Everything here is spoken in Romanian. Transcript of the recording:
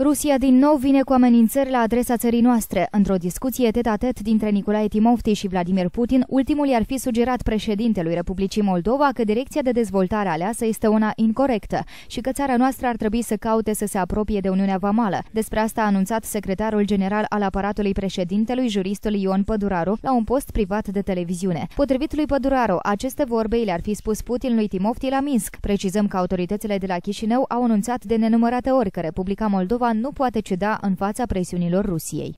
Rusia din nou vine cu amenințări la adresa țării noastre. Într-o discuție tet-a-tet dintre Nicolae Timofti și Vladimir Putin, ultimul i-ar fi sugerat președintelui Republicii Moldova că direcția de dezvoltare aleasă este una incorrectă și că țara noastră ar trebui să caute să se apropie de Uniunea Vamală. Despre asta a anunțat secretarul general al aparatului președintelui, juristul Ion Păduraru, la un post privat de televiziune. Potrivit lui Păduraru, aceste vorbe le-ar fi spus Putin lui Timofti la Minsk. Precizăm că autoritățile de la Chișinău au anunțat de nenumărate ori că Republica Moldova Moldova nu poate ceda în fața presiunilor Rusiei.